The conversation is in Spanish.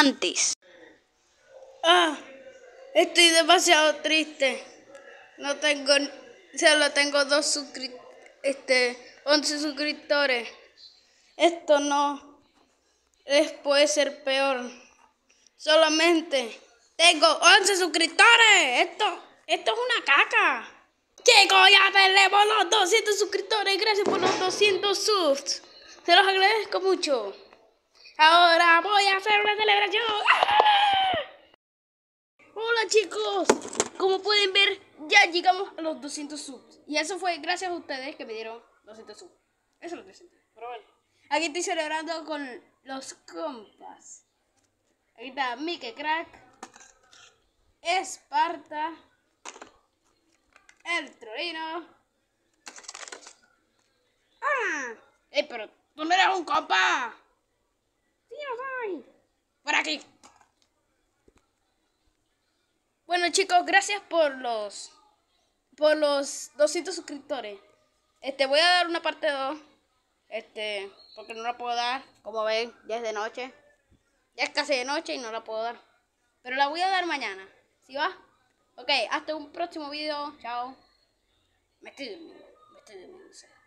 antes. Ah, estoy demasiado triste. No tengo, solo tengo dos suscriptores, este, 11 suscriptores. Esto no puede ser peor. Solamente tengo 11 suscriptores. Esto, esto es una caca. Chicos, ya tenemos los 200 suscriptores. Gracias por los 200 subs. Se los agradezco mucho. Ahora voy a hacer... chicos, como pueden ver ya llegamos a los 200 subs Y eso fue gracias a ustedes que me dieron 200 subs Eso lo pero bueno Aquí estoy celebrando con los compas Aquí está Mike Crack Esparta El Trolino ¡Ah! Mm. ¡Ey, pero tú no un compa! ¡Sí, ¡Por aquí! Bueno chicos, gracias por los por los 200 suscriptores. Este voy a dar una parte 2. Este, porque no la puedo dar, como ven, ya es de noche. Ya es casi de noche y no la puedo dar. Pero la voy a dar mañana. ¿Sí va? Ok, hasta un próximo video. Chao. Me estoy Me estoy durmiendo.